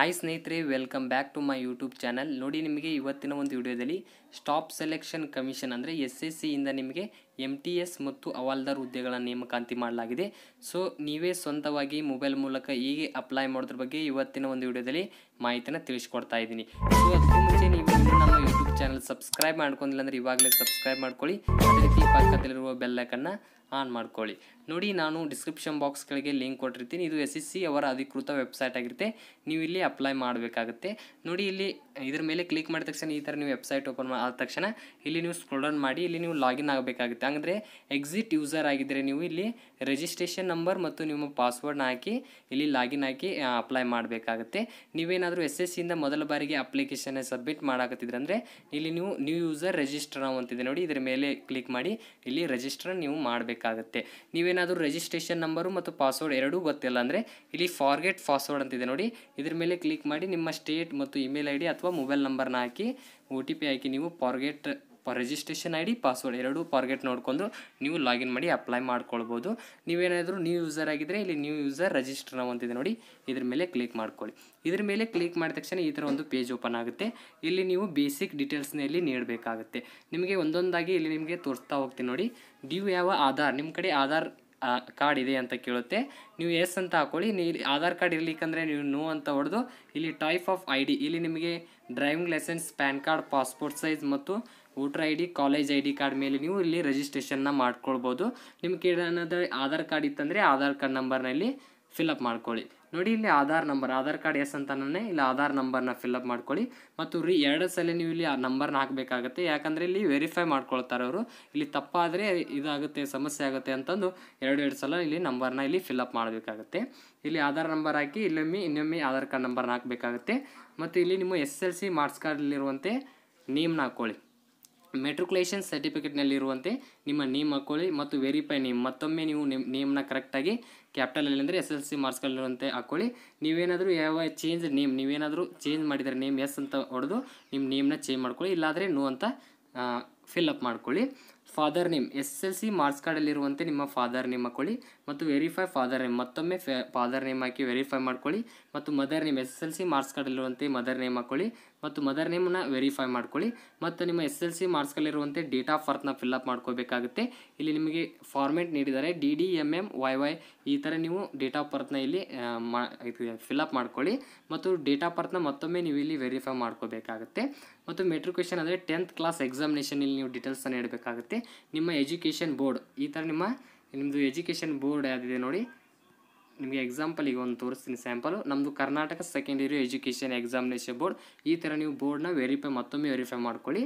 hi ಸ್ನೇಹಿತರೆ welcome back to my YouTube channel ನೋಡಿ ನಿಮಗೆ ಇವತ್ತಿನ ಒಂದು ವಿಡಿಯೋದಲ್ಲಿ ಸ್ಟಾಪ್ ಸೆಲೆಕ್ಷನ್ ಕಮಿಷನ್ ಅಂದರೆ ಎಸ್ ಎಸ್ ಸಿಯಿಂದ ನಿಮಗೆ ಎಮ್ ಟಿ ಎಸ್ ಮತ್ತು ಹವಾಲ್ದಾರ್ ಹುದ್ದೆಗಳ ನೇಮಕಾಂತಿ ಮಾಡಲಾಗಿದೆ ಸೊ ನೀವೇ ಸ್ವಂತವಾಗಿ ಮೊಬೈಲ್ ಮೂಲಕ ಹೀಗೆ ಅಪ್ಲೈ ಮಾಡೋದ್ರ ಬಗ್ಗೆ ಇವತ್ತಿನ ಒಂದು ವಿಡಿಯೋದಲ್ಲಿ ಮಾಹಿತಿನ ತಿಳಿಸ್ಕೊಡ್ತಾ ಇದ್ದೀನಿ ಸೊ ಅದಕ್ಕೆ ಮುಂಚೆ ನೀವು ನಮ್ಮ ಯೂಟ್ಯೂಬ್ ಚಾನಲ್ ಸಬ್ಸ್ಕ್ರೈಬ್ ಮಾಡ್ಕೊಂಡಿಲ್ಲ ಅಂದರೆ ಇವಾಗಲೇ ಸಬ್ಸ್ಕ್ರೈಬ್ ಮಾಡ್ಕೊಳ್ಳಿ ಪಕ್ಕದಲ್ಲಿರುವ ಬೆಲ್ಲಕನ್ನು ಆನ್ ಮಾಡ್ಕೊಳ್ಳಿ ನೋಡಿ ನಾನು ಡಿಸ್ಕ್ರಿಪ್ಷನ್ ಬಾಕ್ಸ್ಗಳಿಗೆ ಲಿಂಕ್ ಕೊಟ್ಟಿರ್ತೀನಿ ಇದು ಎಸ್ ಎಸ್ ಸಿ ಅವರ ಅಧಿಕೃತ ವೆಬ್ಸೈಟ್ ಆಗಿರುತ್ತೆ ನೀವು ಇಲ್ಲಿ ಅಪ್ಲೈ ಮಾಡಬೇಕಾಗುತ್ತೆ ನೋಡಿ ಇಲ್ಲಿ ಇದ್ರ ಮೇಲೆ ಕ್ಲಿಕ್ ಮಾಡಿದ ತಕ್ಷಣ ಈ ಥರ ನೀವು ವೆಬ್ಸೈಟ್ ಓಪನ್ ಆದ ತಕ್ಷಣ ಇಲ್ಲಿ ನೀವು ಡೌನ್ ಮಾಡಿ ಇಲ್ಲಿ ನೀವು ಲಾಗಿನ್ ಆಗಬೇಕಾಗುತ್ತೆ ಅಂದರೆ ಎಕ್ಸಿಟ್ ಯೂಸರ್ ಆಗಿದ್ದರೆ ನೀವು ಇಲ್ಲಿ ರಿಜಿಸ್ಟ್ರೇಷನ್ ನಂಬರ್ ಮತ್ತು ನಿಮ್ಮ ಪಾಸ್ವರ್ಡ್ನ ಹಾಕಿ ಇಲ್ಲಿ ಲಾಗಿನ್ ಹಾಕಿ ಅಪ್ಲೈ ಮಾಡಬೇಕಾಗುತ್ತೆ ನೀವೇನಾದರೂ ಎಸ್ ಎಸ್ ಸಿಯಿಂದ ಮೊದಲ ಬಾರಿಗೆ ಅಪ್ಲಿಕೇಶನ್ ಸಬ್ಮಿಟ್ ಮಾಡಾಕತ್ತಿದ್ರೆ ಅಂದರೆ ಇಲ್ಲಿ ನೀವು ನ್ಯೂ ಯೂಸರ್ ರಿಜಿಸ್ಟರ್ ಅಂತಿದೆ ನೋಡಿ ಇದರ ಮೇಲೆ ಕ್ಲಿಕ್ ಮಾಡಿ ಇಲ್ಲಿ ರಿಜಿಸ್ಟರ್ ನೀವು ಮಾಡಬೇಕು ಮಾಡಬೇಕಾಗತ್ತೆ ನೀವೇನಾದರೂ ರಿಜಿಸ್ಟ್ರೇಷನ್ ನಂಬರು ಮತ್ತು ಪಾಸ್ವರ್ಡ್ ಎರಡೂ ಗೊತ್ತಿಲ್ಲ ಅಂದರೆ ಇಲ್ಲಿ ಫಾರ್ಗೆಟ್ ಪಾಸ್ವರ್ಡ್ ಅಂತಿದೆ ನೋಡಿ ಇದ್ರ ಮೇಲೆ ಕ್ಲಿಕ್ ಮಾಡಿ ನಿಮ್ಮ ಸ್ಟೇಟ್ ಮತ್ತು ಇಮೇಲ್ ಐ ಡಿ ಅಥವಾ ಮೊಬೈಲ್ ನಂಬರ್ನ ಹಾಕಿ ಒ ಟಿ ಪಿ ಹಾಕಿ ನೀವು ಫಾರ್ಗೆಟ್ ಪ ರಿಜಿಸ್ಟ್ರೇಷನ್ ಐ ಡಿ ಪಾಸ್ವರ್ಡ್ ಎರಡೂ ಫಾರ್ಗೆಟ್ ನೋಡಿಕೊಂಡು ನೀವು ಲಾಗಿನ್ ಮಾಡಿ ಅಪ್ಲೈ ಮಾಡ್ಕೊಳ್ಬೋದು ನೀವೇನಾದರೂ ನ್ಯೂ ಯೂಸರ್ ಆಗಿದ್ದರೆ ಇಲ್ಲಿ ನ್ಯೂ ಯೂಸರ್ ರಿಜಿಸ್ಟರ್ ನಾವು ಅಂತಿದೆ ನೋಡಿ ಇದ್ರ ಮೇಲೆ ಕ್ಲಿಕ್ ಮಾಡ್ಕೊಳ್ಳಿ ಇದ್ರ ಮೇಲೆ ಕ್ಲಿಕ್ ಮಾಡಿದ ತಕ್ಷಣ ಈ ಥರ ಒಂದು ಪೇಜ್ ಓಪನ್ ಆಗುತ್ತೆ ಇಲ್ಲಿ ನೀವು ಬೇಸಿಕ್ ಡೀಟೇಲ್ಸ್ನ ಇಲ್ಲಿ ನೀಡಬೇಕಾಗುತ್ತೆ ನಿಮಗೆ ಒಂದೊಂದಾಗಿ ಇಲ್ಲಿ ನಿಮಗೆ ತೋರಿಸ್ತಾ ಹೋಗ್ತೀನಿ ನೋಡಿ ನೀವು ಯಾವ ಆಧಾರ್ ನಿಮ್ಮ ಕಡೆ ಆಧಾರ್ ಕಾರ್ಡ್ ಇದೆ ಅಂತ ಕೇಳುತ್ತೆ ನೀವು ಎಸ್ ಅಂತ ಹಾಕೊಳ್ಳಿ ನೀವು ಆಧಾರ್ ಕಾರ್ಡ್ ಇರಲಿಕ್ಕಂದರೆ ನೀವು ನೋ ಅಂತ ಹೊಡೆದು ಇಲ್ಲಿ ಟೈಪ್ ಆಫ್ ಐ ಡಿ ಇಲ್ಲಿ ನಿಮಗೆ driving licence PAN card passport size ಮತ್ತು voter I D college I D card ಮೇಲೆ ನೀವು ಇಲ್ಲಿ ರಿಜಿಸ್ಟ್ರೇಷನ್ನ ಮಾಡ್ಕೊಳ್ಬೋದು ನಿಮ್ಗೆ ಏನಾದರೂ ಆಧಾರ್ ಕಾರ್ಡ್ ಇತ್ತಂದರೆ ಆಧಾರ್ ಕಾರ್ಡ್ ನಂಬರ್ನಲ್ಲಿ ಫಿಲಪ್ ಮಾಡ್ಕೊಳ್ಳಿ ನೋಡಿ ಇಲ್ಲಿ ಆಧಾರ್ ನಂಬರ್ ಆಧಾರ್ ಕಾರ್ಡ್ ಎಸ್ ಅಂತನೇ ಇಲ್ಲಿ ಆಧಾರ್ ನಂಬರ್ನ ಅಪ್ ಮಾಡ್ಕೊಳ್ಳಿ ಮತ್ತು ರೀ ಎರಡು ಸಲ ನೀವು ಇಲ್ಲಿ ಆ ನಂಬರ್ನ ಹಾಕಬೇಕಾಗತ್ತೆ ಯಾಕಂದರೆ ಇಲ್ಲಿ ವೆರಿಫೈ ಮಾಡ್ಕೊಳ್ತಾರೆ ಅವರು ಇಲ್ಲಿ ತಪ್ಪಾದರೆ ಇದಾಗುತ್ತೆ ಸಮಸ್ಯೆ ಆಗುತ್ತೆ ಅಂತಂದು ಎರಡು ಎರಡು ಸಲ ಇಲ್ಲಿ ನಂಬರ್ನ ಇಲ್ಲಿ ಅಪ್ ಮಾಡಬೇಕಾಗತ್ತೆ ಇಲ್ಲಿ ಆಧಾರ್ ನಂಬರ್ ಹಾಕಿ ಇಲ್ಲೊಮ್ಮೆ ಇನ್ನೊಮ್ಮೆ ಆಧಾರ್ ಕಾರ್ಡ್ ನಂಬರ್ನ ಹಾಕಬೇಕಾಗುತ್ತೆ ಮತ್ತು ಇಲ್ಲಿ ನಿಮ್ಮ ಎಸ್ ಎಲ್ ಸಿ ಮಾರ್ಕ್ಸ್ ಕಾರ್ಡಲ್ಲಿರುವಂತೆ ನೇಮ್ನ ಹಾಕ್ಕೊಳ್ಳಿ ಮೆಟ್ರಿಕುಲೇಷನ್ ಸರ್ಟಿಫಿಕೇಟ್ನಲ್ಲಿರುವಂತೆ ನಿಮ್ಮ ನೇಮ್ ಹಾಕ್ಕೊಳ್ಳಿ ಮತ್ತು ವೆರಿಫೈ ನೇಮ್ ಮತ್ತೊಮ್ಮೆ ನೀವು ನೇಮ್ ನೇಮ್ನ ಕರೆಕ್ಟಾಗಿ ಕ್ಯಾಪಿಟಲಲ್ಲಿ ಅಂದರೆ ಎಸ್ ಎಲ್ ಸಿ ಮಾರ್ಕ್ಸ್ಗಳಿರುವಂತೆ ಹಾಕೊಳ್ಳಿ ನೀವೇನಾದರೂ ಯಾವ ಚೇಂಜ್ ನೇಮ್ ನೀವೇನಾದರೂ ಚೇಂಜ್ ಮಾಡಿದರೆ ನೇಮ್ ಎಸ್ ಅಂತ ಹೊಡೆದು ನಿಮ್ಮ ನೇಮ್ನ ಚೇಂಜ್ ಮಾಡ್ಕೊಳ್ಳಿ ಇಲ್ಲಾದರೆ ನೋ ಅಂತ ಫಿಲ್ ಅಪ್ ಮಾಡ್ಕೊಳ್ಳಿ father name S L C marks ಕಾರ್ಡಲ್ಲಿರುವಂತೆ ನಿಮ್ಮ ಫಾದರ್ ನೇಮ್ ಹಾಕ್ಕೊಳ್ಳಿ ಮತ್ತು ವೆರಿಫೈ ಫಾದರ್ ನೇಮ್ ಮತ್ತೊಮ್ಮೆ ಫೆ ಫಾದರ್ ನೇಮ್ ಹಾಕಿ ವೆರಿಫೈ ಮಾಡ್ಕೊಳ್ಳಿ ಮತ್ತು mother name S L C marks ಕಾರ್ಡಲ್ಲಿರುವಂತೆ ಮದರ್ ನೇಮ್ ಹಾಕ್ಕೊಳ್ಳಿ ಮತ್ತು ಮದರ್ ನೇಮ್ನ ವೆರಿಫೈ ಮಾಡ್ಕೊಳ್ಳಿ ಮತ್ತು ನಿಮ್ಮ ಎಸ್ ಎಲ್ ಸಿ ಮಾರ್ಕ್ಸ್ಗಳಿರುವಂತೆ ಡೇಟ್ ಆಫ್ ಬರ್ತ್ನ ಅಪ್ ಮಾಡ್ಕೋಬೇಕಾಗುತ್ತೆ ಇಲ್ಲಿ ನಿಮಗೆ ಫಾರ್ಮೇಟ್ ನೀಡಿದ್ದಾರೆ D D M M Y Y ಈ ಥರ ನೀವು ಡೇಟ್ ಆಫ್ ಬರ್ತ್ನ ಇಲ್ಲಿ ಫಿಲ್ ಅಪ್ ಮಾಡ್ಕೊಳ್ಳಿ ಮತ್ತು ಡೇಟ್ ಆಫ್ ಬರ್ತ್ನ ಮತ್ತೊಮ್ಮೆ ನೀವು ಇಲ್ಲಿ ವೆರಿಫೈ ಮಾಡ್ಕೋಬೇಕಾಗುತ್ತೆ ಮತ್ತು ಮೆಟ್ರಿಕೇಷನ್ ಅಂದರೆ ಟೆಂತ್ ಕ್ಲಾಸ್ ಎಕ್ಸಾಮಿನೇಷನ್ ಇಲ್ಲಿ ನೀವು ಡೀಟೇಲ್ಸನ್ನು ನೀಡಬೇಕಾಗುತ್ತೆ ನಿಮ್ಮ ಎಜುಕೇಷನ್ ಬೋರ್ಡ್ ಈ ಥರ ನಿಮ್ಮ ನಿಮ್ಮದು ಎಜುಕೇಷನ್ ಬೋರ್ಡ್ ಯಾವುದಿದೆ ನೋಡಿ ನಿಮಗೆ ಎಕ್ಸಾಂಪಲ್ ಈಗ ಒಂದು ತೋರಿಸ್ತೀನಿ ಸ್ಯಾಂಪಲ್ ನಮ್ಮದು Karnataka secondary education examination board ಈ ಥರ ನೀವು ಬೋರ್ಡ್ನ ವೆರಿಫೈ ಮತ್ತೊಮ್ಮೆ ವೆರಿಫೈ ಮಾಡ್ಕೊಳ್ಳಿ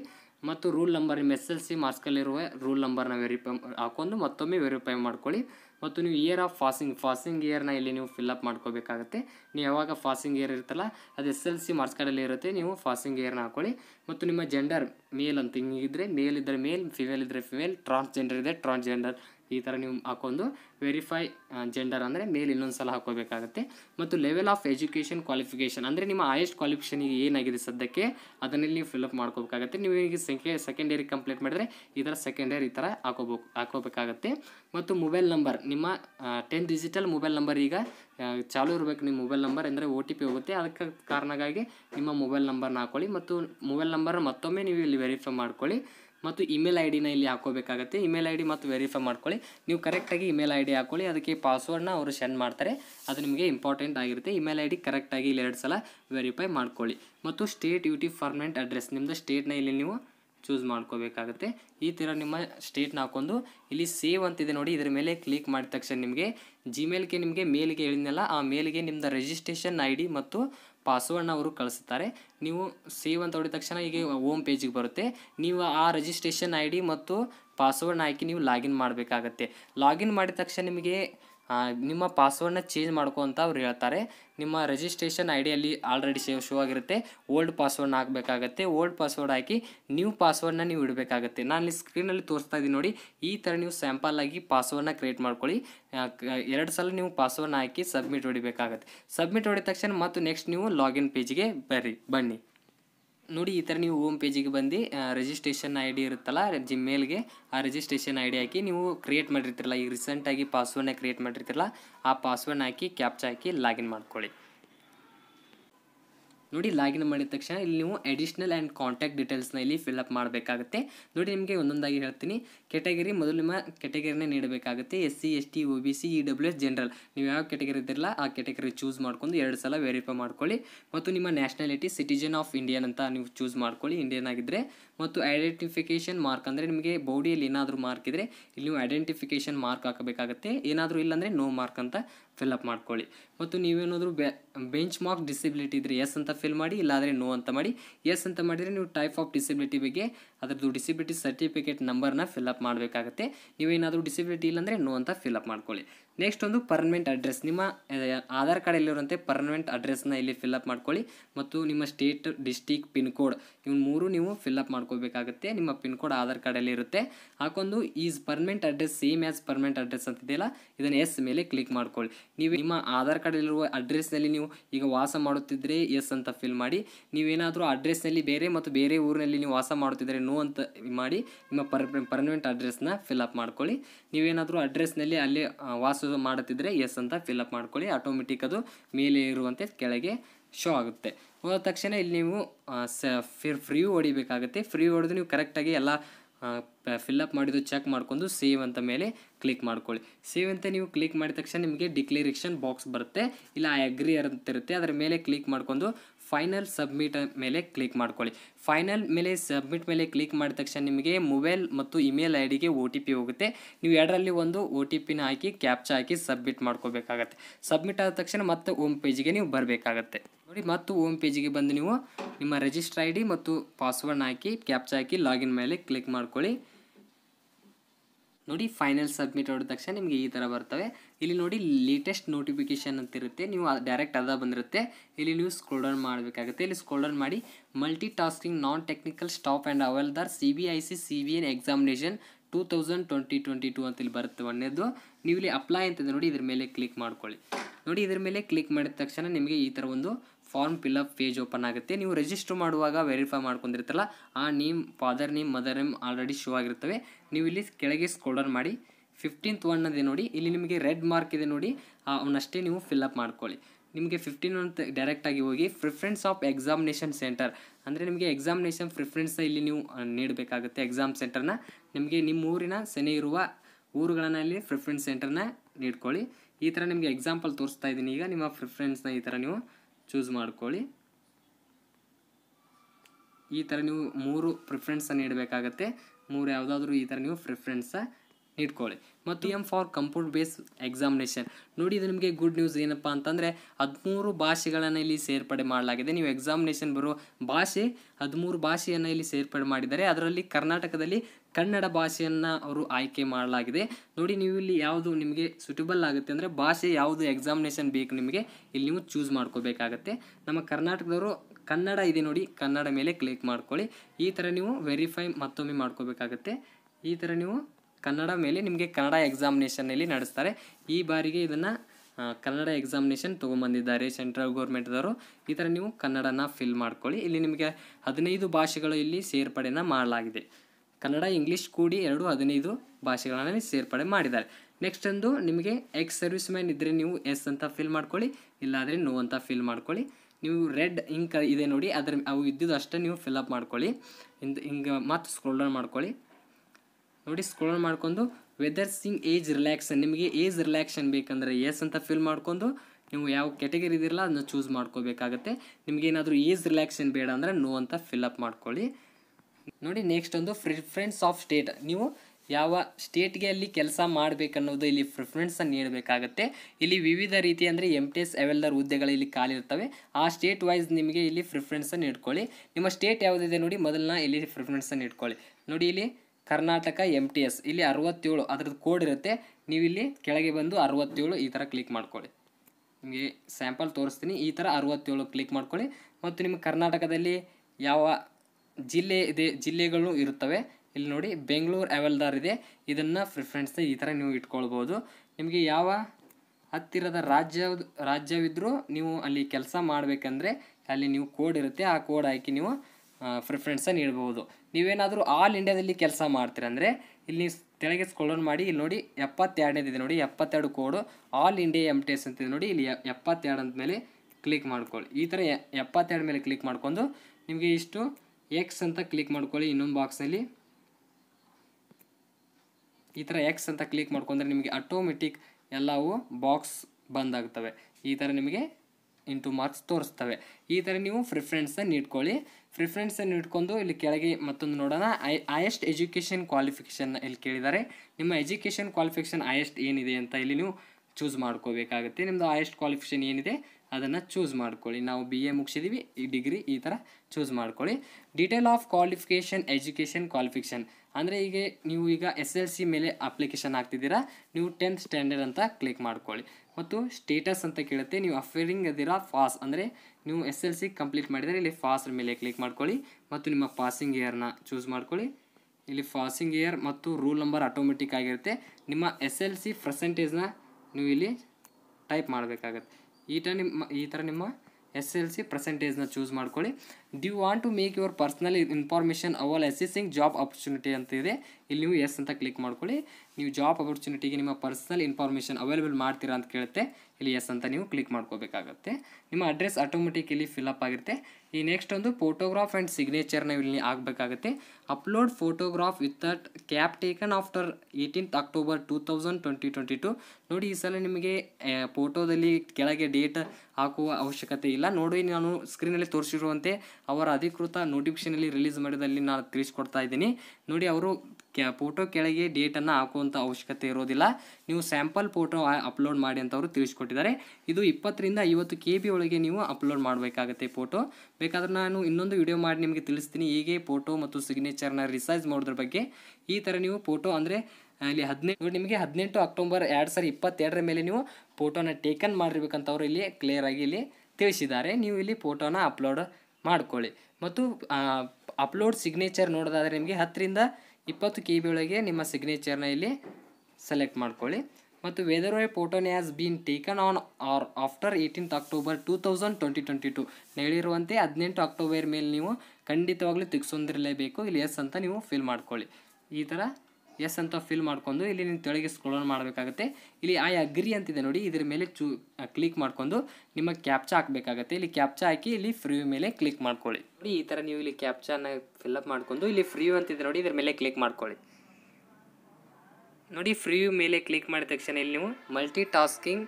ಮತ್ತು ರೂಲ್ ನಂಬರ್ ನಿಮ್ಮ ಎಸ್ ಎಲ್ ಸಿ ಮಾರ್ಕ್ಸಲ್ಲಿರುವ ರೂಲ್ ನಂಬರ್ನ ವೆರಿಫೈ ಹಾಕೊಂಡು ಮತ್ತೊಮ್ಮೆ ವೆರಿಫೈ ಮಾಡ್ಕೊಳ್ಳಿ ಮತ್ತು ನೀವು ಇಯರ್ ಆಫ್ ಫಾಸಿಂಗ್ ಫಾಸಿಂಗ್ ಇಯರ್ನ ಇಲ್ಲಿ ನೀವು ಫಿಲ್ಅಪ್ ಮಾಡ್ಕೋಬೇಕಾಗುತ್ತೆ ನೀವು ಯಾವಾಗ ಫಾಸಿಂಗ್ ಇಯರ್ ಇರುತ್ತಲ್ಲ ಅದು ಎಸ್ ಎಲ್ ಸಿ ಮಾರ್ಕ್ಸ್ಗಳಲ್ಲಿ ಇರುತ್ತೆ ನೀವು ಫಾಸಿಂಗ್ ಇಯರ್ನ ಹಾಕೊಳ್ಳಿ ಮತ್ತು ನಿಮ್ಮ ಜೆಂಡರ್ ಮೇಲ್ ಅಂತ ಹಿಂಗಿದ್ರೆ ಮೇಲ್ ಇದ್ದರೆ ಮೇಲ್ ಫಿಮೇಲ್ ಇದ್ದರೆ ಫಿಮೇಲ್ ಟ್ರಾನ್ಸ್ಜೆಂಡರ್ ಇದೆ ಟ್ರಾನ್ಸ್ಜೆಂಡರ್ ಈ ಥರ ನೀವು ಹಾಕೊಂಡು ವೆರಿಫೈ ಜೆಂಡರ್ ಅಂದರೆ ಮೇಲೆ ಇನ್ನೊಂದು ಸಲ ಹಾಕೋಬೇಕಾಗುತ್ತೆ ಮತ್ತು ಲೆವೆಲ್ ಆಫ್ ಎಜುಕೇಷನ್ ಕ್ವಾಲಿಫಿಕೇಷನ್ ಅಂದರೆ ನಿಮ್ಮ ಹೈಯೆಸ್ಟ್ ಕ್ವಾಲಿಫಿಕೇಷನಿಗೆ ಏನಾಗಿದೆ ಸದ್ಯಕ್ಕೆ ಅದನ್ನಲ್ಲಿ ನೀವು ಫಿಲ್ಅಪ್ ಮಾಡ್ಕೋಬೇಕಾಗುತ್ತೆ ನೀವು ಈಗ ಸೆಕೆ ಸೆಕೆಂಡ್ ಇಯರ್ ಕಂಪ್ಲೀಟ್ ಮಾಡಿದ್ರೆ ಈ ಥರ ಸೆಕೆಂಡ್ ಇಯರ್ ಈ ಥರ ಹಾಕೋಬೇಕು ಹಾಕೋಬೇಕಾಗತ್ತೆ ಮತ್ತು ಮೊಬೈಲ್ ನಂಬರ್ ನಿಮ್ಮ ಟೆನ್ ಡಿಜಿಟಲ್ ಮೊಬೈಲ್ ನಂಬರ್ ಈಗ ಚಾಲು ಇರಬೇಕು ನಿಮ್ಮ ಮೊಬೈಲ್ ನಂಬರ್ ಅಂದರೆ ಒ ಟಿ ಪಿ ಹೋಗುತ್ತೆ ಅದಕ್ಕೆ ಕಾರಣಕ್ಕಾಗಿ ನಿಮ್ಮ ಮೊಬೈಲ್ ನಂಬರ್ನ ಹಾಕೊಳ್ಳಿ ಮತ್ತು ಮೊಬೈಲ್ ನಂಬರ್ ಮತ್ತೊಮ್ಮೆ ನೀವು ಇಲ್ಲಿ ವೆರಿಫೈ ಮಾಡ್ಕೊಳ್ಳಿ ಮತ್ತು ಇಮೇಲ್ ಐ ಡಿನ ಇಲ್ಲಿ ಹಾಕೋಬೇಕಾಗತ್ತೆ ಇಮೇಲ್ ಐ ಡಿ ಮತ್ತು ವೆರಿಫೈ ಮಾಡ್ಕೊಳ್ಳಿ ನೀವು ಕರೆಕ್ಟಾಗಿ ಇಮೇಲ್ ಐ ಡಿ ಹಾಕೊಳ್ಳಿ ಅದಕ್ಕೆ ಪಾಸ್ವರ್ಡ್ನ ಅವರು ಸೆಂಡ್ ಮಾಡ್ತಾರೆ ಅದು ನಿಮಗೆ ಇಂಪಾರ್ಟೆಂಟ್ ಆಗಿರುತ್ತೆ ಇಮೇಲ್ ಐ ಡಿ ಕರೆಕ್ಟಾಗಿ ಇಲ್ಲಿ ಎರಡು ಸಲ ವೆರಿಫೈ ಮಾಡ್ಕೊಳ್ಳಿ ಮತ್ತು ಸ್ಟೇಟ್ ಟಿ ಫರ್ಮೆಂಟ್ ಅಡ್ರೆಸ್ ನಿಮ್ಮದು ಸ್ಟೇಟ್ನ ಇಲ್ಲಿ ನೀವು ಚೂಸ್ ಮಾಡ್ಕೋಬೇಕಾಗುತ್ತೆ ಈ ಥರ ನಿಮ್ಮ ಸ್ಟೇಟ್ನ ಹಾಕೊಂಡು ಇಲ್ಲಿ ಸೇವ್ ಅಂತಿದೆ ನೋಡಿ ಇದರ ಮೇಲೆ ಕ್ಲಿಕ್ ಮಾಡಿದ ತಕ್ಷಣ ನಿಮಗೆ ಜಿಮೇಲ್ಗೆ ನಿಮಗೆ ಮೇಲ್ಗೆ ಹೇಳಿದ್ನಲ್ಲ ಆ ಮೇಲ್ಗೆ ನಿಮ್ಮದು ರಿಜಿಸ್ಟ್ರೇಷನ್ ಐ ಡಿ ಮತ್ತು ಪಾಸ್ವರ್ಡ್ನ ಅವರು ಕಳಿಸ್ತಾರೆ ನೀವು ಸೇವ್ ಅಂತ ಹೊಡಿದ ತಕ್ಷಣ ಈಗ ಓಮ್ ಪೇಜಿಗೆ ಬರುತ್ತೆ ನೀವು ಆ ರಿಜಿಸ್ಟ್ರೇಷನ್ ಐ ಡಿ ಮತ್ತು ಪಾಸ್ವರ್ಡ್ನ ಹಾಕಿ ನೀವು ಲಾಗಿನ್ ಮಾಡಬೇಕಾಗತ್ತೆ ಲಾಗಿನ್ ಮಾಡಿದ ತಕ್ಷಣ ನಿಮಗೆ ನಿಮ್ಮ ಪಾಸ್ವರ್ಡನ್ನ ಚೇಂಜ್ ಮಾಡ್ಕೊ ಅಂತ ಅವ್ರು ಹೇಳ್ತಾರೆ ನಿಮ್ಮ ರಿಜಿಸ್ಟ್ರೇಷನ್ ಐ ಡಿಯಲ್ಲಿ ಆಲ್ರೆಡಿ ಸೇವ್ ಶೋ ಆಗಿರುತ್ತೆ ಓಲ್ಡ್ ಪಾಸ್ವರ್ಡ್ನ ಹಾಕಬೇಕಾಗತ್ತೆ ಓಲ್ಡ್ ಪಾಸ್ವರ್ಡ್ ಹಾಕಿ ನ್ಯೂ ಪಾಸ್ವರ್ಡ್ನ ನೀವು ಇಡಬೇಕಾಗತ್ತೆ ನಾನು ಇಲ್ಲಿ ಸ್ಕ್ರೀನಲ್ಲಿ ತೋರಿಸ್ತಾ ಇದ್ದೀನಿ ನೋಡಿ ಈ ಥರ ನೀವು ಸ್ಯಾಂಪಲ್ ಆಗಿ ಪಾಸ್ವರ್ಡ್ನ ಕ್ರಿಯೇಟ್ ಮಾಡ್ಕೊಳ್ಳಿ ಎರಡು ಸಲ ನೀವು ಪಾಸ್ವರ್ಡ್ನ ಹಾಕಿ ಸಬ್ಮಿಟ್ ಹೊಡಿಬೇಕಾಗತ್ತೆ ಸಬ್ಮಿಟ್ ಹೊಡಿದ ತಕ್ಷಣ ಮತ್ತು ನೆಕ್ಸ್ಟ್ ನೀವು ಲಾಗಿನ್ ಪೇಜಿಗೆ ಬರ್ರಿ ಬನ್ನಿ ನೋಡಿ ಈ ಥರ ನೀವು ಹೋಮ್ ಪೇಜಿಗೆ ಬಂದು ರಿಜಿಸ್ಟ್ರೇಷನ್ ಐ ಡಿ ಇರುತ್ತಲ್ಲ ಜಿಮೇಲ್ಗೆ ಆ ರಿಜಿಸ್ಟ್ರೇಷನ್ ಐ ಡಿ ಹಾಕಿ ನೀವು ಕ್ರಿಯೇಟ್ ಮಾಡಿರ್ತಿರಲ್ಲ ಈಗ ರೀಸೆಂಟಾಗಿ ಪಾಸ್ವರ್ಡ್ನ ಕ್ರಿಯೇಟ್ ಮಾಡಿರ್ತಿರಲ್ಲ ಆ ಪಾಸ್ವರ್ಡ್ನ ಹಾಕಿ ಕ್ಯಾಪ್ಚ ಹಾಕಿ ಲಾಗಿನ್ ಮಾಡ್ಕೊಳ್ಳಿ ನೋಡಿ ಲಾಗಿನ್ ಮಾಡಿದ ತಕ್ಷಣ ಇಲ್ಲಿ ನೀವು ಅಡಿಷ್ನಲ್ ಆ್ಯಂಡ್ ಕಾಂಟ್ಯಾಕ್ಟ್ ಡೀಟೇಲ್ಸ್ನ ಇಲ್ಲಿ ಫಿಲಪ್ ಮಾಡಬೇಕಾಗುತ್ತೆ ನೋಡಿ ನಿಮಗೆ ಒಂದೊಂದಾಗಿ ಹೇಳ್ತೀನಿ ಕೆಟಗರಿ ಮೊದಲು ನಿಮ್ಮ ಕೆಟಗರಿನೇ ನೀಡಬೇಕಾಗುತ್ತೆ S C S T O B C E W S general ನೀವು ಯಾವ ಕೆಟಗರಿ ಇದ್ದಿರಲ್ಲ ಆ ಕೆಟಗರಿ ಚೂಸ್ ಮಾಡ್ಕೊಂಡು ಎರಡು ಸಲ ವೆರಿಫೈ ಮಾಡ್ಕೊಳ್ಳಿ ಮತ್ತು ನಿಮ್ಮ ನ್ಯಾಷನಾಲಿಟಿ ಸಿಟಿಜನ್ ಆಫ್ ಇಂಡಿಯನ್ ಅಂತ ನೀವು ಚೂಸ್ ಮಾಡ್ಕೊಳ್ಳಿ ಇಂಡಿಯನ್ ಆಗಿದ್ದರೆ ಮತ್ತು ಐಡೆಂಟಿಫಿಕೇಷನ್ ಮಾರ್ಕ್ ಅಂದರೆ ನಿಮಗೆ ಬಾಡಿಯಲ್ಲಿ ಏನಾದರೂ ಮಾರ್ಕ್ ಇದ್ದರೆ ಇಲ್ಲಿ ನೀವು ಐಡೆಂಟಿಫಿಕೇಷನ್ ಮಾರ್ಕ್ ಹಾಕಬೇಕಾಗತ್ತೆ ಏನಾದರೂ ಇಲ್ಲಾಂದರೆ ನೋ ಮಾರ್ಕ್ ಅಂತ ಫಿಲ್ಅಪ್ ಮಾಡ್ಕೊಳ್ಳಿ ಮತ್ತು ನೀವೇನಾದರೂ ಬೆಂಚ್ ಮಾರ್ಕ್ ಡಿಸಿಬಿಲಿಟಿ ಇದ್ದರೆ ಎಸ್ ಅಂತ ಫಿಲ್ ಮಾಡಿ ಇಲ್ಲಾದರೆ ನೋ ಅಂತ ಮಾಡಿ ಎಸ್ ಅಂತ ಮಾಡಿದರೆ ನೀವು ಟೈಪ್ ಆಫ್ ಡಿಸಿಬಿಲಿಟಿ ಬಗ್ಗೆ ಅದರದ್ದು ಡಿಸಿಬಿಲಿಟಿ ಸರ್ಟಿಫಿಕೇಟ್ ನಂಬರ್ನ ಫಿಲ್ಅಪ್ ಮಾಡಬೇಕಾಗುತ್ತೆ ನೀವೇನಾದರೂ ಡಿಸಿಬಿಲಿಟಿ ಇಲ್ಲಾಂದರೆ ನೋ ಅಂತ ಫಿಲ್ಅಪ್ ಮಾಡ್ಕೊಳ್ಳಿ ನೆಕ್ಸ್ಟ್ ಒಂದು ಪರ್ಮನೆಂಟ್ ಅಡ್ರೆಸ್ ನಿಮ್ಮ ಆಧಾರ್ ಕಾರ್ಡ್ ಕಾರ್ಡಲ್ಲಿರುವಂತೆ ಪರ್ಮನೆಂಟ್ ಅಡ್ರೆಸ್ನ ಇಲ್ಲಿ ಫಿಲ್ಅಪ್ ಮಾಡ್ಕೊಳ್ಳಿ ಮತ್ತು ನಿಮ್ಮ ಸ್ಟೇಟ್ ಡಿಸ್ಟಿಕ್ ಪಿನ್ ಕೋಡ್ ಇವು ಮೂರು ನೀವು ಫಿಲ್ಅಪ್ ಮಾಡ್ಕೋಬೇಕಾಗುತ್ತೆ ನಿಮ್ಮ ಪಿನ್ ಕೋಡ್ ಆಧಾರ್ ಕಾರ್ಡಲ್ಲಿ ಇರುತ್ತೆ ಹಾಕೊಂಡು is permanent address same as permanent address ಅಂತ ಇದೆಯಲ್ಲ ಇದನ್ನು ಎಸ್ ಮೇಲೆ ಕ್ಲಿಕ್ ಮಾಡ್ಕೊಳ್ಳಿ ನೀವು ನಿಮ್ಮ ಆಧಾರ್ ಕಾರ್ಡಲ್ಲಿರುವ ಅಡ್ರೆಸ್ನಲ್ಲಿ ನೀವು ಈಗ ವಾಸ ಮಾಡುತ್ತಿದ್ದರೆ ಎಸ್ ಅಂತ ಫಿಲ್ ಮಾಡಿ ನೀವೇನಾದರೂ ಅಡ್ರೆಸ್ನಲ್ಲಿ ಬೇರೆ ಮತ್ತು ಬೇರೆ ಊರಿನಲ್ಲಿ ನೀವು ವಾಸ ಮಾಡುತ್ತಿದ್ದರೆ ನೋ ಅಂತ ಮಾಡಿ ನಿಮ್ಮ ಪರ್ ಪರ್ಮನೆಂಟ್ ಅಡ್ರೆಸ್ನ ಫಿಲ್ಅಪ್ ಮಾಡ್ಕೊಳ್ಳಿ ನೀವೇನಾದರೂ ಅಡ್ರೆಸ್ನಲ್ಲಿ ಅಲ್ಲಿ ವಾಸ ಬಾಕ್ಸ್ ಮಾಡುತ್ತಿದ್ದರೆ ಎಸ್ ಅಂತ ಅಪ್ ಮಾಡ್ಕೊಳ್ಳಿ ಆಟೋಮೆಟಿಕ್ ಅದು ಮೇಲೆ ಇರುವಂತೆ ಕೆಳಗೆ ಶೋ ಆಗುತ್ತೆ ಹೋದ ತಕ್ಷಣ ಇಲ್ಲಿ ನೀವು ಸ ಫಿರ್ ಫ್ರೀ ಹೊಡಿಬೇಕಾಗುತ್ತೆ ಫ್ರೀ ಹೊಡೆದು ನೀವು ಕರೆಕ್ಟಾಗಿ ಎಲ್ಲ ಅಪ್ ಮಾಡಿದ್ದು ಚೆಕ್ ಮಾಡಿಕೊಂಡು ಸೇವ್ ಅಂತ ಮೇಲೆ ಕ್ಲಿಕ್ ಮಾಡ್ಕೊಳ್ಳಿ ಸೇವ್ ಅಂತ ನೀವು ಕ್ಲಿಕ್ ಮಾಡಿದ ತಕ್ಷಣ ನಿಮಗೆ ಡಿಕ್ಲೇರೇಷನ್ ಬಾಕ್ಸ್ ಬರುತ್ತೆ ಇಲ್ಲ ಐ ಅಗ್ರಿ ಅಂತಿರುತ್ತೆ ಅದರ ಮೇಲೆ ಕ್ಲಿಕ್ ಮಾಡಿಕೊಂಡು ಫೈನಲ್ ಸಬ್ಮಿಟ್ ಮೇಲೆ ಕ್ಲಿಕ್ ಮಾಡ್ಕೊಳ್ಳಿ ಫೈನಲ್ ಮೇಲೆ ಸಬ್ಮಿಟ್ ಮೇಲೆ ಕ್ಲಿಕ್ ಮಾಡಿದ ತಕ್ಷಣ ನಿಮಗೆ ಮೊಬೈಲ್ ಮತ್ತು ಇಮೇಲ್ ಐ ಡಿಗೆ ಒ ಟಿ ಪಿ ಹೋಗುತ್ತೆ ನೀವು ಎರಡರಲ್ಲಿ ಒಂದು ಒ ಟಿ ಪಿನ ಹಾಕಿ ಕ್ಯಾಪ್ಚ ಹಾಕಿ ಸಬ್ಮಿಟ್ ಮಾಡ್ಕೋಬೇಕಾಗತ್ತೆ ಸಬ್ಮಿಟ್ ಆದ ತಕ್ಷಣ ಮತ್ತೆ ಓಮ್ ಪೇಜಿಗೆ ನೀವು ಬರಬೇಕಾಗತ್ತೆ ನೋಡಿ ಮತ್ತು ಓಮ್ ಪೇಜಿಗೆ ಬಂದು ನೀವು ನಿಮ್ಮ ರಿಜಿಸ್ಟರ್ ಐ ಡಿ ಮತ್ತು ಪಾಸ್ವರ್ಡ್ನ ಹಾಕಿ ಕ್ಯಾಪ್ಚ ಹಾಕಿ ಲಾಗಿನ್ ಮೇಲೆ ಕ್ಲಿಕ್ ಮಾಡ್ಕೊಳ್ಳಿ ನೋಡಿ ಫೈನಲ್ ಸಬ್ಮಿಟ್ ಹೊಡೆದ ತಕ್ಷಣ ನಿಮಗೆ ಈ ಥರ ಬರ್ತವೆ ಇಲ್ಲಿ ನೋಡಿ ಲೇಟೆಸ್ಟ್ ನೋಟಿಫಿಕೇಶನ್ ಅಂತ ಇರುತ್ತೆ ನೀವು ಡೈರೆಕ್ಟ್ ಅದ ಬಂದಿರುತ್ತೆ ಇಲ್ಲಿ ನೀವು ಡೌನ್ ಮಾಡಬೇಕಾಗುತ್ತೆ ಇಲ್ಲಿ ಡೌನ್ ಮಾಡಿ multi tasking non technical staff and havaldar C B I C C B N examination two thousand twenty twenty two ಅಂತ ಇಲ್ಲಿ ಬರುತ್ತೆ ಒಂದೇದು ನೀವು ಇಲ್ಲಿ ಅಪ್ಲೈ ಅಂತಿದೆ ನೋಡಿ ಇದ್ರ ಮೇಲೆ ಕ್ಲಿಕ್ ಮಾಡ್ಕೊಳ್ಳಿ ನೋಡಿ ಇದ್ರ ಮೇಲೆ ಕ್ಲಿಕ್ ಮಾಡಿದ ತಕ್ಷಣ ನಿಮಗೆ ಈ ಥರ ಒಂದು ಫಾರ್ಮ್ ಫಿಲಪ್ ಪೇಜ್ ಓಪನ್ ಆಗುತ್ತೆ ನೀವು ರಿಜಿಸ್ಟರ್ ಮಾಡುವಾಗ ವೆರಿಫೈ ಮಾಡ್ಕೊಂಡಿರ್ತಲ್ಲ ಆ name father name mother name already show ಆಗಿರ್ತವೆ ನೀವು ಇಲ್ಲಿ ಕೆಳಗೆ ಸ್ಕೋಡರ್ ಮಾಡಿ ಫಿಫ್ಟೀನ್ತ್ ಒನ್ ಅದೇ ನೋಡಿ ಇಲ್ಲಿ ನಿಮಗೆ ರೆಡ್ ಮಾರ್ಕ್ ಇದೆ ನೋಡಿ ಅವನಷ್ಟೇ ನೀವು ಫಿಲ್ ಅಪ್ ಮಾಡ್ಕೊಳ್ಳಿ ನಿಮಗೆ ಫಿಫ್ಟೀನ್ ಅಂತ ಡೈರೆಕ್ಟಾಗಿ ಹೋಗಿ ಪ್ರಿಫ್ರೆನ್ಸ್ ಆಫ್ ಎಕ್ಸಾಮಿನೇಷನ್ ಸೆಂಟರ್ ಅಂದರೆ ನಿಮಗೆ ಎಕ್ಸಾಮಿನೇಷನ್ ಪ್ರಿಫ್ರೆನ್ಸ್ನ ಇಲ್ಲಿ ನೀವು ನೀಡಬೇಕಾಗುತ್ತೆ ಎಕ್ಸಾಮ್ ಸೆಂಟರ್ನ ನಿಮಗೆ ನಿಮ್ಮ ಊರಿನ ಸೆನೆ ಇರುವ ಊರುಗಳನ್ನು ಇಲ್ಲಿ ಪ್ರಿಫ್ರೆನ್ಸ್ ಸೆಂಟರ್ನ ನೀಡ್ಕೊಳ್ಳಿ ಈ ಥರ ನಿಮಗೆ ಎಕ್ಸಾಂಪಲ್ ತೋರಿಸ್ತಾ ಇದ್ದೀನಿ ಈಗ ನಿಮ್ಮ ಪ್ರಿಫರೆನ್ಸ್ನ ಈ ಥರ ನೀವು ಚೂಸ್ ಮಾಡ್ಕೊಳ್ಳಿ ಈ ಥರ ನೀವು ಮೂರು ಪ್ರಿಫ್ರೆನ್ಸನ್ನು ನೀಡಬೇಕಾಗತ್ತೆ ಮೂರು ಯಾವುದಾದ್ರೂ ಈ ಥರ ನೀವು ಪ್ರಿಫ್ರೆನ್ಸ ನೀಡ್ಕೊಳ್ಳಿ ಮತ್ತು M for computer base examination ನೋಡಿ ಇದು ನಿಮಗೆ ಗುಡ್ ನ್ಯೂಸ್ ಏನಪ್ಪ ಅಂತಂದರೆ ಹದಿಮೂರು ಭಾಷೆಗಳನ್ನು ಇಲ್ಲಿ ಸೇರ್ಪಡೆ ಮಾಡಲಾಗಿದೆ ನೀವು ಎಕ್ಸಾಮಿನೇಷನ್ ಬರೋ ಭಾಷೆ ಹದಿಮೂರು ಭಾಷೆಯನ್ನು ಇಲ್ಲಿ ಸೇರ್ಪಡೆ ಮಾಡಿದ್ದಾರೆ ಅದರಲ್ಲಿ ಕರ್ನಾಟಕದಲ್ಲಿ ಕನ್ನಡ ಭಾಷೆಯನ್ನು ಅವರು ಆಯ್ಕೆ ಮಾಡಲಾಗಿದೆ ನೋಡಿ ನೀವು ಇಲ್ಲಿ ಯಾವುದು ನಿಮಗೆ ಸೂಟಬಲ್ ಆಗುತ್ತೆ ಅಂದರೆ ಭಾಷೆ ಯಾವುದು ಎಕ್ಸಾಮಿನೇಷನ್ ಬೇಕು ನಿಮಗೆ ಇಲ್ಲಿ ನೀವು ಚೂಸ್ ಮಾಡ್ಕೋಬೇಕಾಗತ್ತೆ ನಮ್ಮ ಕರ್ನಾಟಕದವರು ಕನ್ನಡ ಇದೆ ನೋಡಿ ಕನ್ನಡ ಮೇಲೆ ಕ್ಲಿಕ್ ಮಾಡ್ಕೊಳ್ಳಿ ಈ ಥರ ನೀವು ವೆರಿಫೈ ಮತ್ತೊಮ್ಮೆ ಮಾಡ್ಕೋಬೇಕಾಗತ್ತೆ ಈ ಥರ ನೀವು ಕನ್ನಡ ಮೇಲೆ ನಿಮಗೆ ಕನ್ನಡ ಎಕ್ಸಾಮಿನೇಷನಲ್ಲಿ ನಡೆಸ್ತಾರೆ ಈ ಬಾರಿಗೆ ಇದನ್ನು ಕನ್ನಡ ಎಕ್ಸಾಮಿನೇಷನ್ ತೊಗೊಂಬಂದಿದ್ದಾರೆ ಸೆಂಟ್ರಲ್ ಗೌರ್ಮೆಂಟ್ದವರು ಈ ಥರ ನೀವು ಕನ್ನಡನ ಫಿಲ್ ಮಾಡ್ಕೊಳ್ಳಿ ಇಲ್ಲಿ ನಿಮಗೆ ಹದಿನೈದು ಭಾಷೆಗಳು ಇಲ್ಲಿ ಸೇರ್ಪಡೆನ ಮಾಡಲಾಗಿದೆ ಕನ್ನಡ ಇಂಗ್ಲೀಷ್ ಕೂಡಿ ಎರಡು ಹದಿನೈದು ಭಾಷೆಗಳನ್ನು ಸೇರ್ಪಡೆ ಮಾಡಿದ್ದಾರೆ ನೆಕ್ಸ್ಟ್ ಒಂದು ನಿಮಗೆ ಎಕ್ಸ್ ಸರ್ವಿಸ್ ಮ್ಯಾನ್ ಇದ್ದರೆ ನೀವು ಎಸ್ ಅಂತ ಫಿಲ್ ಮಾಡ್ಕೊಳ್ಳಿ ಇಲ್ಲಾದರೆ ನೋ ಅಂತ ಫಿಲ್ ಮಾಡ್ಕೊಳ್ಳಿ ನೀವು ರೆಡ್ ಇಂಕ್ ಇದೆ ನೋಡಿ ಅದರ ಅವು ಇದ್ದಿದ್ದು ಅಷ್ಟೇ ನೀವು ಅಪ್ ಮಾಡ್ಕೊಳ್ಳಿ ಹಿಂದೆ ಹಿಂಗೆ ಮತ್ತು ಸ್ಕ್ರೋಲ್ ಡೌನ್ ಮಾಡ್ಕೊಳ್ಳಿ ನೋಡಿ ಸ್ಕ್ರೋಲ್ ಡೌನ್ ಮಾಡ್ಕೊಂಡು ವೆದರ್ ಸಿಂಗ್ ಏಜ್ ರಿಲ್ಯಾಕ್ಸನ್ ನಿಮಗೆ ಏಜ್ ರಿಲ್ಯಾಕ್ಷನ್ ಬೇಕಂದರೆ ಎಸ್ ಅಂತ ಫಿಲ್ ಮಾಡ್ಕೊಂಡು ನೀವು ಯಾವ ಕೆಟಗರಿ ಇದಿರಲ್ಲ ಅದನ್ನ ಚೂಸ್ ಮಾಡ್ಕೋಬೇಕಾಗತ್ತೆ ನಿಮಗೇನಾದರೂ ಏಜ್ ರಿಲ್ಯಾಕ್ಷನ್ ಬೇಡ ಅಂದರೆ ನೋ ಅಂತ ಫಿಲ್ ಅಪ್ ಮಾಡ್ಕೊಳ್ಳಿ ನೋಡಿ ನೆಕ್ಸ್ಟ್ ಒಂದು ಪ್ರಿಫ್ರೆನ್ಸ್ ಆಫ್ ಸ್ಟೇಟ್ ನೀವು ಯಾವ ಸ್ಟೇಟ್ಗೆ ಅಲ್ಲಿ ಕೆಲಸ ಮಾಡಬೇಕನ್ನೋದು ಇಲ್ಲಿ ಪ್ರಿಫ್ರೆನ್ಸನ್ನು ನೀಡಬೇಕಾಗತ್ತೆ ಇಲ್ಲಿ ವಿವಿಧ ರೀತಿ ಅಂದರೆ ಎಮ್ ಟಿ ಎಸ್ ಅವೆಲ್ಲರ್ ಹುದ್ದೆಗಳು ಇಲ್ಲಿ ಇರ್ತವೆ ಆ ಸ್ಟೇಟ್ ವೈಸ್ ನಿಮಗೆ ಇಲ್ಲಿ ಪ್ರಿಫ್ರೆನ್ಸನ್ನು ಇಟ್ಕೊಳ್ಳಿ ನಿಮ್ಮ ಸ್ಟೇಟ್ ಯಾವುದಿದೆ ನೋಡಿ ಮೊದಲನ ಇಲ್ಲಿ ಪ್ರಿಫ್ರೆನ್ಸನ್ನು ಇಟ್ಕೊಳ್ಳಿ ನೋಡಿ ಇಲ್ಲಿ ಕರ್ನಾಟಕ ಎಮ್ ಟಿ ಎಸ್ ಇಲ್ಲಿ ಅರವತ್ತೇಳು ಅದ್ರದ್ದು ಕೋಡ್ ಇರುತ್ತೆ ನೀವು ಇಲ್ಲಿ ಕೆಳಗೆ ಬಂದು ಅರವತ್ತೇಳು ಈ ಥರ ಕ್ಲಿಕ್ ಮಾಡ್ಕೊಳ್ಳಿ ನಿಮಗೆ ಸ್ಯಾಂಪಲ್ ತೋರಿಸ್ತೀನಿ ಈ ಥರ ಅರವತ್ತೇಳು ಕ್ಲಿಕ್ ಮಾಡ್ಕೊಳ್ಳಿ ಮತ್ತು ನಿಮ್ಮ ಕರ್ನಾಟಕದಲ್ಲಿ ಯಾವ ಜಿಲ್ಲೆ ಇದೆ ಜಿಲ್ಲೆಗಳು ಇರುತ್ತವೆ ಇಲ್ಲಿ ನೋಡಿ ಬೆಂಗಳೂರು ಅವೆಲ್ದಾರ್ ಇದೆ ಇದನ್ನು ಪ್ರಿಫರೆನ್ಸ್ ಈ ಥರ ನೀವು ಇಟ್ಕೊಳ್ಬೋದು ನಿಮಗೆ ಯಾವ ಹತ್ತಿರದ ರಾಜ್ಯ ರಾಜ್ಯವಿದ್ದರೂ ನೀವು ಅಲ್ಲಿ ಕೆಲಸ ಮಾಡಬೇಕಂದ್ರೆ ಅಲ್ಲಿ ನೀವು ಕೋಡ್ ಇರುತ್ತೆ ಆ ಕೋಡ್ ಹಾಕಿ ನೀವು ಪ್ರಿಫರೆನ್ಸ ನೀಡ್ಬೋದು ನೀವೇನಾದರೂ ಆಲ್ ಇಂಡಿಯಾದಲ್ಲಿ ಕೆಲಸ ಮಾಡ್ತೀರಂದರೆ ಇಲ್ಲಿ ತೆಳಗೆ ಸ್ಕೊಳ್ಳೋನ್ ಮಾಡಿ ಇಲ್ಲಿ ನೋಡಿ ಎಪ್ಪತ್ತೆರಡನೇದಿದೆ ಇದೆ ನೋಡಿ ಎಪ್ಪತ್ತೆರಡು code all India M T S ಅಂತಿದೆ ನೋಡಿ ಇಲ್ಲಿ ಎಪ್ಪತ್ತೆರಡು ಅಂದಮೇಲೆ ಕ್ಲಿಕ್ ಮಾಡ್ಕೊಳ್ಳಿ ಈ ಥರ ಎಪ್ಪತ್ತೆರಡು ಮೇಲೆ ಕ್ಲಿಕ್ ಮಾಡ್ಕೊಂಡು ನಿಮಗೆ ಇಷ್ಟು ಎಕ್ಸ್ ಅಂತ ಕ್ಲಿಕ್ ಮಾಡ್ಕೊಳ್ಳಿ ಇನ್ನೊಂದು ಬಾಕ್ಸಲ್ಲಿ ಈ ಥರ ಎಕ್ಸ್ ಅಂತ ಕ್ಲಿಕ್ ಮಾಡ್ಕೊಂಡ್ರೆ ನಿಮಗೆ ಆಟೋಮೆಟಿಕ್ ಎಲ್ಲವೂ ಬಾಕ್ಸ್ ಬಂದಾಗ್ತವೆ ಈ ಥರ ನಿಮಗೆ ಇಂಟು ಮಾರ್ಕ್ಸ್ ತೋರಿಸ್ತವೆ ಈ ಥರ ನೀವು ಪ್ರಿಫ್ರೆನ್ಸನ್ನು ಇಟ್ಕೊಳ್ಳಿ ಪ್ರಿಫ್ರೆನ್ಸನ್ನು ಇಟ್ಕೊಂಡು ಇಲ್ಲಿ ಕೆಳಗೆ ಮತ್ತೊಂದು ನೋಡೋಣ ಐ ಹೈಯೆಸ್ಟ್ ಎಜುಕೇಷನ್ ಕ್ವಾಲಿಫಿಕೇಷನ್ ಇಲ್ಲಿ ಕೇಳಿದ್ದಾರೆ ನಿಮ್ಮ ಎಜುಕೇಷನ್ ಕ್ವಾಲಿಫಿಕೇಷನ್ ಹೈಯೆಸ್ಟ್ ಏನಿದೆ ಅಂತ ಇಲ್ಲಿ ನೀವು ಚೂಸ್ ಮಾಡ್ಕೋಬೇಕಾಗುತ್ತೆ ನಿಮ್ಮದು ಹೈಯೆಸ್ಟ್ ಕ್ವಾಲಿಫಿಕೇಷನ್ ಏನಿದೆ ಅದನ್ನು ಚೂಸ್ ಮಾಡ್ಕೊಳ್ಳಿ ನಾವು ಬಿ ಎ ಮುಗಿಸಿದ್ದೀವಿ ಈ ಡಿಗ್ರಿ ಈ ಥರ ಚೂಸ್ ಮಾಡ್ಕೊಳ್ಳಿ detail of qualification education qualification ಅಂದರೆ ಈಗ ನೀವು ಈಗ ಎಸ್ ಎಲ್ ಸಿ ಮೇಲೆ ಅಪ್ಲಿಕೇಶನ್ ಹಾಕ್ತಿದ್ದೀರಾ ನೀವು ಟೆಂತ್ ಸ್ಟ್ಯಾಂಡರ್ಡ್ ಅಂತ ಕ್ಲಿಕ್ ಮಾಡ್ಕೊಳ್ಳಿ ಮತ್ತು ಸ್ಟೇಟಸ್ ಅಂತ ಕೇಳುತ್ತೆ ನೀವು ಅಫೇರಿಂಗ್ ಅದಿರಾ ಫಾಸ್ ಅಂದರೆ ನೀವು ಎಸ್ ಎಲ್ ಸಿ ಕಂಪ್ಲೀಟ್ ಮಾಡಿದರೆ ಇಲ್ಲಿ ಫಾಸ್ರ ಮೇಲೆ ಕ್ಲಿಕ್ ಮಾಡ್ಕೊಳ್ಳಿ ಮತ್ತು ನಿಮ್ಮ ಪಾಸಿಂಗ್ ಇಯರ್ನ ಚೂಸ್ ಮಾಡ್ಕೊಳ್ಳಿ ಇಲ್ಲಿ ಪಾಸಿಂಗ್ ಇಯರ್ ಮತ್ತು ರೂಲ್ ನಂಬರ್ ಆಟೋಮೆಟಿಕ್ ಆಗಿರುತ್ತೆ ನಿಮ್ಮ ಎಸ್ ಎಲ್ ಸಿ ಪರ್ಸೆಂಟೇಜ್ನ ನೀವು ಇಲ್ಲಿ ಟೈಪ್ ಮಾಡಬೇಕಾಗತ್ತೆ ಈಟ ನಿಮ್ಮ ಈ ಥರ ನಿಮ್ಮ ಎಸ್ ಎಲ್ ಸಿ ಪರ್ಸೆಂಟೇಜ್ನ ಚೂಸ್ ಮಾಡ್ಕೊಳ್ಳಿ you want to make your personal information ಅವಲ್ ಅಸಿಸ್ಸಿಂಗ್ ಜಾಬ್ ಅಪರ್ಚುನಿಟಿ ಅಂತ ಇದೆ ಇಲ್ಲಿ ನೀವು ಎಸ್ ಅಂತ ಕ್ಲಿಕ್ ಮಾಡ್ಕೊಳ್ಳಿ ನೀವು ಜಾಬ್ ಅಪರ್ಚುನಿಟಿಗೆ ನಿಮ್ಮ ಪರ್ಸ್ನಲ್ ಇನ್ಫಾರ್ಮೇಷನ್ ಅವೈಲೇಬಲ್ ಮಾಡ್ತೀರಾ ಅಂತ ಕೇಳುತ್ತೆ ಇಲ್ಲಿ ಎಸ್ ಅಂತ ನೀವು ಕ್ಲಿಕ್ ಮಾಡ್ಕೋಬೇಕಾಗತ್ತೆ ನಿಮ್ಮ ಅಡ್ರೆಸ್ ಫಿಲ್ ಅಪ್ ಆಗಿರುತ್ತೆ ಈ ನೆಕ್ಸ್ಟ್ ಒಂದು ಫೋಟೋಗ್ರಾಫ್ ಆ್ಯಂಡ್ ಸಿಗ್ನೇಚರ್ನ ಇಲ್ಲಿ ಆಗಬೇಕಾಗುತ್ತೆ upload photograph with that cap taken after eighteenth October two thousand twenty twenty two ನೋಡಿ ಈ ಸಲ ನಿಮಗೆ ಫೋಟೋದಲ್ಲಿ ಕೆಳಗೆ ಡೇಟ್ ಹಾಕುವ ಅವಶ್ಯಕತೆ ಇಲ್ಲ ನೋಡಿ ನಾನು ಸ್ಕ್ರೀನಲ್ಲಿ ತೋರಿಸಿರುವಂತೆ ಅವರ ಅಧಿಕೃತ ನೋಟಿಫಿಕೇಷನಲ್ಲಿ ರಿಲೀಸ್ ಮಾಡಿದಲ್ಲಿ ನಾನು ತಿಳಿಸ್ಕೊಡ್ತಾ ಇದ್ದೀನಿ ನೋಡಿ ಅವರು ಕೆ ಫೋಟೋ ಕೆಳಗೆ ಡೇಟನ್ನು ಹಾಕುವಂಥ ಅವಶ್ಯಕತೆ ಇರೋದಿಲ್ಲ ನೀವು ಸ್ಯಾಂಪಲ್ ಫೋಟೋ ಅಪ್ಲೋಡ್ ಮಾಡಿ ಅಂತ ಅವರು ತಿಳಿಸ್ಕೊಟ್ಟಿದ್ದಾರೆ ಇದು ಇಪ್ಪತ್ತರಿಂದ ಐವತ್ತು ಕೆ ಬಿ ಒಳಗೆ ನೀವು ಅಪ್ಲೋಡ್ ಮಾಡಬೇಕಾಗತ್ತೆ ಫೋಟೋ ಬೇಕಾದ್ರೆ ನಾನು ಇನ್ನೊಂದು ವಿಡಿಯೋ ಮಾಡಿ ನಿಮಗೆ ತಿಳಿಸ್ತೀನಿ ಹೀಗೆ ಫೋಟೋ ಮತ್ತು ಸಿಗ್ನೇಚರ್ನ ರಿಸೈಜ್ ಮಾಡೋದ್ರ ಬಗ್ಗೆ ಈ ಥರ ನೀವು ಫೋಟೋ ಅಂದರೆ ಇಲ್ಲಿ ಹದಿನೆಂಟು ನಿಮಗೆ ಹದಿನೆಂಟು ಅಕ್ಟೋಬರ್ ಎರಡು ಸಾವಿರ ಇಪ್ಪತ್ತೆರಡರ ಮೇಲೆ ನೀವು ಫೋಟೋನ ಟೇಕನ್ ಮಾಡಿರ್ಬೇಕಂತವ್ರು ಅವರು ಇಲ್ಲಿ ಕ್ಲಿಯರಾಗಿ ಇಲ್ಲಿ ತಿಳಿಸಿದ್ದಾರೆ ನೀವು ಇಲ್ಲಿ ಫೋಟೋನ ಅಪ್ಲೋಡ್ ಮಾಡ್ಕೊಳ್ಳಿ ಮತ್ತು ಅಪ್ಲೋಡ್ ಸಿಗ್ನೇಚರ್ ನೋಡೋದಾದರೆ ನಿಮಗೆ ಹತ್ತರಿಂದ ಇಪ್ಪತ್ತು ಕೆ ಬಿ ಒಳಗೆ ನಿಮ್ಮ ಸಿಗ್ನೇಚರ್ನ ಇಲ್ಲಿ ಸೆಲೆಕ್ಟ್ ಮಾಡ್ಕೊಳ್ಳಿ ಮತ್ತು ವೆದರ್ ವೈ ಫೋಟೋನ್ has been taken on or after eighteenth October two thousand twenty twenty two ಹೇಳಿರುವಂತೆ ಹದಿನೆಂಟು ಅಕ್ಟೋಬರ್ ಮೇಲೆ ನೀವು ಖಂಡಿತವಾಗ್ಲೂ ತೆಗೆಸೊಂದಿರಲೇಬೇಕು ಇಲ್ಲಿ ಎಸ್ ಅಂತ ನೀವು ಫಿಲ್ ಮಾಡ್ಕೊಳ್ಳಿ ಈ ಥರ ಎಸ್ ಅಂತ ಫಿಲ್ ಮಾಡ್ಕೊಂಡು ಇಲ್ಲಿ ನೀವು ತೆಳಗೆ ಸ್ಕ್ರೋಲ್ ಮಾಡಬೇಕಾಗುತ್ತೆ ಇಲ್ಲಿ ಆಯ್ ಅಗ್ರಿ ಅಂತಿದೆ ನೋಡಿ ಇದ್ರ ಮೇಲೆ ಚೂ ಕ್ಲಿಕ್ ಮಾಡ್ಕೊಂಡು ನಿಮಗೆ ಕ್ಯಾಪ್ಚಾ ಹಾಕಬೇಕಾಗತ್ತೆ ಇಲ್ಲಿ ಕ್ಯಾಪ್ಚಾ ಹಾಕಿ ಇಲ್ಲಿ ಫ್ರೀ ಮೇಲೆ ಕ್ಲಿಕ್ ಮಾಡ್ಕೊಳ್ಳಿ ನೋಡಿ ಈ ಥರ ನೀವು ಇಲ್ಲಿ ಕ್ಯಾಪ್ಚಾನ ಫಿಲ್ಅಪ್ ಮಾಡ್ಕೊಂಡು ಇಲ್ಲಿ ಫ್ರೀ ಅಂತಿದೆ ನೋಡಿ ಇದ್ರ ಮೇಲೆ ಕ್ಲಿಕ್ ಮಾಡ್ಕೊಳ್ಳಿ ನೋಡಿ ಫ್ರೀ ಮೇಲೆ ಕ್ಲಿಕ್ ಮಾಡಿದ ತಕ್ಷಣ ಇಲ್ಲಿ ನೀವು multi tasking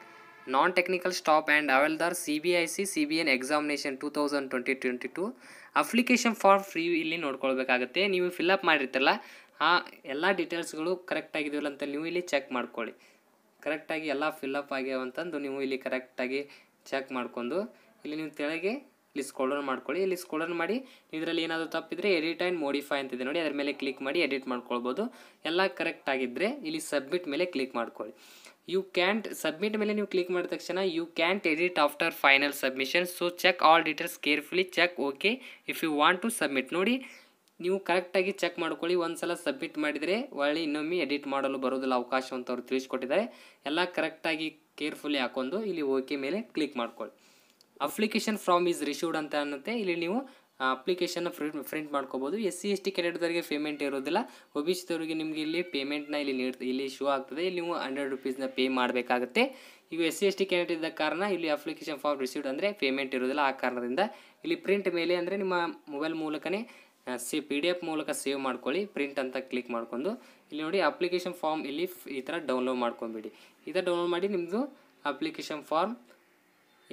non technical staff and havaldar C B I C C B N examination two thousand twenty twenty two application for free ಇಲ್ಲಿ ನೋಡ್ಕೊಳ್ಬೇಕಾಗತ್ತೆ ನೀವು ಫಿಲ್ಅಪ್ ಮಾಡಿರ್ತಲ್ಲ ಆ ಎಲ್ಲ ಡೀಟೇಲ್ಸ್ಗಳು ಕರೆಕ್ಟಾಗಿದೆಯಲ್ಲ ಅಂತ ನೀವು ಇಲ್ಲಿ ಚೆಕ್ ಮಾಡ್ಕೊಳ್ಳಿ ಕರೆಕ್ಟಾಗಿ ಎಲ್ಲ ಫಿಲ್ಲಪ್ ಆಗ್ಯಾವಂತಂದು ನೀವು ಇಲ್ಲಿ ಕರೆಕ್ಟಾಗಿ ಚೆಕ್ ಮಾಡ್ಕೊಂಡು ಇಲ್ಲಿ ನೀವು ತೆಳಗೆ ಇಲ್ಲಿ ಸ್ಕೋಲ್ಡನ್ ಮಾಡ್ಕೊಳ್ಳಿ ಇಲ್ಲಿ ಸ್ಕೋಲ್ಡನ್ ಮಾಡಿ ಇದರಲ್ಲಿ ಏನಾದರೂ ತಪ್ಪಿದ್ರೆ ಎಡಿಟ್ ಆ್ಯಂಡ್ ಮೋಡಿಫೈ ಅಂತಿದೆ ನೋಡಿ ಅದ್ರ ಮೇಲೆ ಕ್ಲಿಕ್ ಮಾಡಿ ಎಡಿಟ್ ಮಾಡ್ಕೊಳ್ಬೋದು ಎಲ್ಲ ಕರೆಕ್ಟ್ ಆಗಿದ್ದರೆ ಇಲ್ಲಿ ಸಬ್ಮಿಟ್ ಮೇಲೆ ಕ್ಲಿಕ್ ಮಾಡ್ಕೊಳ್ಳಿ ಯು ಕ್ಯಾಂಟ್ ಸಬ್ಮಿಟ್ ಮೇಲೆ ನೀವು ಕ್ಲಿಕ್ ಮಾಡಿದ ತಕ್ಷಣ you can't edit after final submission so check all details carefully check okay if you want to submit ನೋಡಿ ನೀವು ಕರೆಕ್ಟಾಗಿ ಚೆಕ್ ಮಾಡ್ಕೊಳ್ಳಿ ಒಂದು ಸಲ ಸಬ್ಮಿಟ್ ಮಾಡಿದರೆ ಒಳ್ಳೆ ಇನ್ನೊಮ್ಮೆ ಎಡಿಟ್ ಮಾಡಲು ಬರೋದಿಲ್ಲ ಅವಕಾಶ ಅಂತ ಅವರು ತಿಳಿಸ್ಕೊಟ್ಟಿದ್ದಾರೆ ಎಲ್ಲ ಕರೆಕ್ಟಾಗಿ ಕೇರ್ಫುಲ್ಲಿ ಹಾಕೊಂಡು ಇಲ್ಲಿ ಓಕೆ ಮೇಲೆ ಕ್ಲಿಕ್ ಮಾಡ್ಕೊಳ್ಳಿ ಅಪ್ಲಿಕೇಶನ್ ಫಾರ್ಮ್ ಈಸ್ ರಿಸೀವ್ಡ್ ಅಂತ ಅನ್ನುತ್ತೆ ಇಲ್ಲಿ ನೀವು ಅಪ್ಲಿಕೇಶನ್ನ ಪ್ರಿಂಟ್ ಪ್ರಿಂಟ್ ಮಾಡ್ಕೋಬೋದು S C S T payment ಇರೋದಿಲ್ಲ ಒ ಬಿ ಸಿದವರಿಗೆ ನಿಮಗೆ ಇಲ್ಲಿ ಪೇಮೆಂಟ್ನ ಇಲ್ಲಿ ನೀಡ್ ಇಲ್ಲಿ ಶೂ ಆಗ್ತದೆ ಇಲ್ಲಿ ನೀವು ಹಂಡ್ರೆಡ್ ರುಪೀಸ್ನ ಪೇ ಮಾಡಬೇಕಾಗುತ್ತೆ ಇವು S C S T candidate ಇದ್ದ ಕಾರಣ ಇಲ್ಲಿ ಅಪ್ಲಿಕೇಶನ್ ಫಾರ್ಮ್ ರಿಸೀವ್ಡ್ ಅಂದರೆ ಪೇಮೆಂಟ್ ಇರೋದಿಲ್ಲ ಆ ಕಾರಣದಿಂದ ಇಲ್ಲಿ ಪ್ರಿಂಟ್ ಮೇಲೆ ಅಂದರೆ ನಿಮ್ಮ ಮೊಬೈಲ್ ಮೂಲಕನೇ ಸಿ ಪಿ ಡಿ ಎಫ್ ಮೂಲಕ ಸೇವ್ ಮಾಡ್ಕೊಳ್ಳಿ ಪ್ರಿಂಟ್ ಅಂತ ಕ್ಲಿಕ್ ಮಾಡ್ಕೊಂಡು ಇಲ್ಲಿ ನೋಡಿ ಅಪ್ಲಿಕೇಶನ್ ಫಾರ್ಮ್ ಇಲ್ಲಿ ಈ ಥರ ಡೌನ್ಲೋಡ್ ಮಾಡ್ಕೊಂಬಿಡಿ ಈ ಥರ ಡೌನ್ಲೋಡ್ ಮಾಡಿ ನಿಮ್ಮದು ಅಪ್ಲಿಕೇಶನ್ ಫಾರ್ಮ್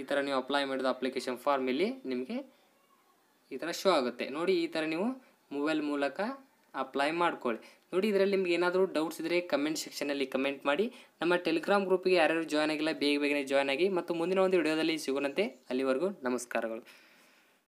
ಈ ಥರ ನೀವು ಅಪ್ಲೈ ಮಾಡಿದ ಅಪ್ಲಿಕೇಶನ್ ಫಾರ್ಮ್ ಇಲ್ಲಿ ನಿಮಗೆ ಈ ಥರ ಶೋ ಆಗುತ್ತೆ ನೋಡಿ ಈ ಥರ ನೀವು ಮೊಬೈಲ್ ಮೂಲಕ ಅಪ್ಲೈ ಮಾಡ್ಕೊಳ್ಳಿ ನೋಡಿ ಇದರಲ್ಲಿ ನಿಮ್ಗೆ ಏನಾದರೂ ಡೌಟ್ಸ್ ಇದ್ದರೆ ಕಮೆಂಟ್ ಸೆಕ್ಷನಲ್ಲಿ ಕಮೆಂಟ್ ಮಾಡಿ ನಮ್ಮ ಟೆಲಿಗ್ರಾಮ್ ಗ್ರೂಪಿಗೆ ಯಾರ್ಯಾರು ಜಾಯ್ನ್ ಆಗಿಲ್ಲ ಬೇಗ ಬೇಗನೆ ಜಾಯ್ನ್ ಆಗಿ ಮತ್ತು ಮುಂದಿನ ಒಂದು ವಿಡಿಯೋದಲ್ಲಿ ಸಿಗುವಂತೆ ಅಲ್ಲಿವರೆಗೂ ನಮಸ್ಕಾರಗಳು